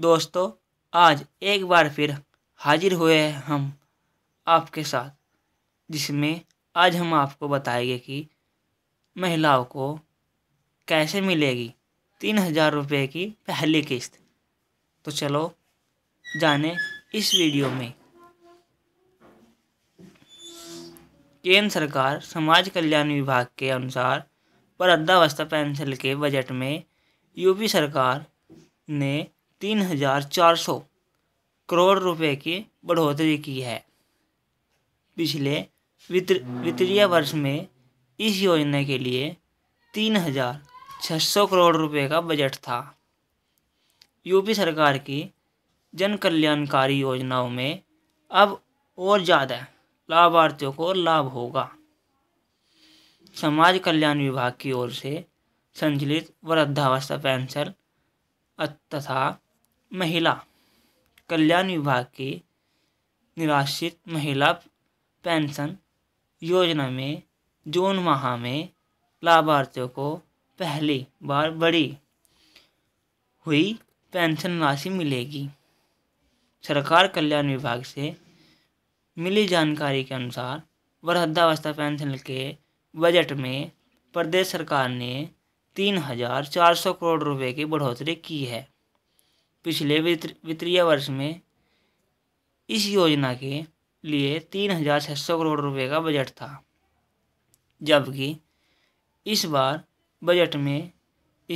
दोस्तों आज एक बार फिर हाजिर हुए हैं हम आपके साथ जिसमें आज हम आपको बताएंगे कि महिलाओं को कैसे मिलेगी तीन हज़ार रुपये की पहली किस्त तो चलो जाने इस वीडियो में केंद्र सरकार समाज कल्याण विभाग के अनुसार पर अद्दावस्था पेंशन के बजट में यूपी सरकार ने तीन हजार चार सौ करोड़ रुपए की बढ़ोतरी की है पिछले वित्तीय वर्ष में इस योजना के लिए तीन हजार छः सौ करोड़ रुपए का बजट था यूपी सरकार की जन कल्याणकारी योजनाओं में अब और ज़्यादा लाभार्थियों को लाभ होगा समाज कल्याण विभाग की ओर से संचलित वृद्धावस्था पेंशन तथा महिला कल्याण विभाग के निराश्रित महिला पेंशन योजना में जून माह में लाभार्थियों को पहली बार बढ़ी हुई पेंशन राशि मिलेगी सरकार कल्याण विभाग से मिली जानकारी के अनुसार वृद्धावस्था पेंशन के बजट में प्रदेश सरकार ने तीन हजार चार सौ करोड़ रुपए की बढ़ोतरी की है पिछले वित्तीय वर्ष में इस योजना के लिए तीन हजार छः सौ करोड़ रुपए का बजट था जबकि इस बार बजट में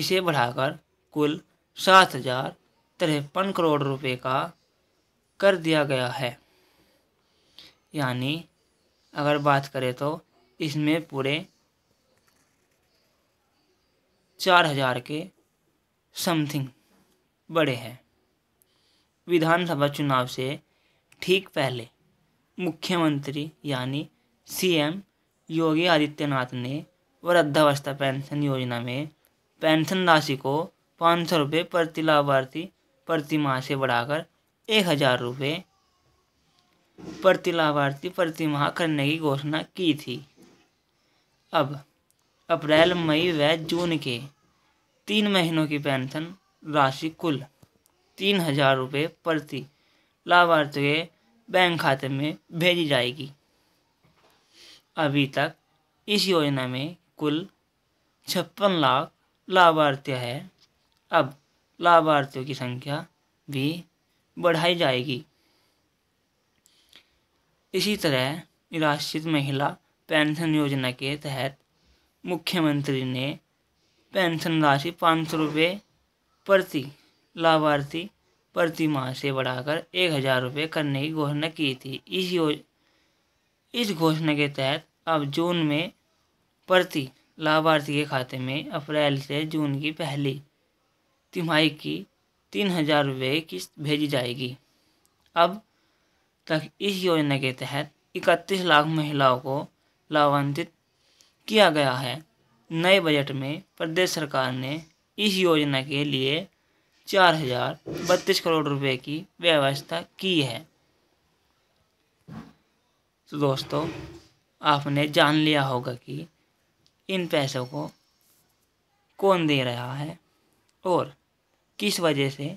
इसे बढ़ाकर कुल सात हजार तिरपन करोड़ रुपए का कर दिया गया है यानी अगर बात करें तो इसमें पूरे चार हजार के समथिंग बड़े हैं विधानसभा चुनाव से ठीक पहले मुख्यमंत्री यानी सीएम योगी आदित्यनाथ ने वृद्धावस्था पेंशन योजना में पेंशन राशि को पाँच सौ रुपये प्रति लाभार्थी प्रति माह से बढ़ाकर एक हज़ार रुपये प्रति लाभार्थी प्रति माह करने की घोषणा की थी अब अप्रैल मई व जून के तीन महीनों की पेंशन राशि कुल तीन हजार रुपये प्रति लाभार्थी के बैंक खाते में भेजी जाएगी अभी तक इस योजना में कुल छप्पन लाख लाभार्थी है अब लाभार्थियों की संख्या भी बढ़ाई जाएगी इसी तरह निराश्रित महिला पेंशन योजना के तहत मुख्यमंत्री ने पेंशन राशि पाँच सौ रुपये प्रति लाभार्थी प्रति माह से बढ़ाकर एक हज़ार रुपये करने की घोषणा की थी इस योज इस घोषणा के तहत अब जून में प्रति लाभार्थी के खाते में अप्रैल से जून की पहली तिमाही की तीन हज़ार रुपये किस्त भेजी जाएगी अब तक इस योजना के तहत इकतीस लाख महिलाओं को लाभान्वित किया गया है नए बजट में प्रदेश सरकार ने इस योजना के लिए चार हजार बत्तीस करोड़ रुपए की व्यवस्था की है तो दोस्तों आपने जान लिया होगा कि इन पैसों को कौन दे रहा है और किस वजह से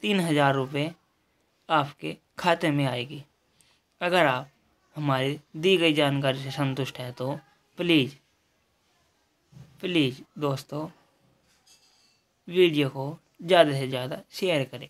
तीन हज़ार रुपये आपके खाते में आएगी अगर आप हमारी दी गई जानकारी से संतुष्ट हैं तो प्लीज़ प्लीज़ दोस्तों वीडियो को ज़्यादा से ज़्यादा शेयर करें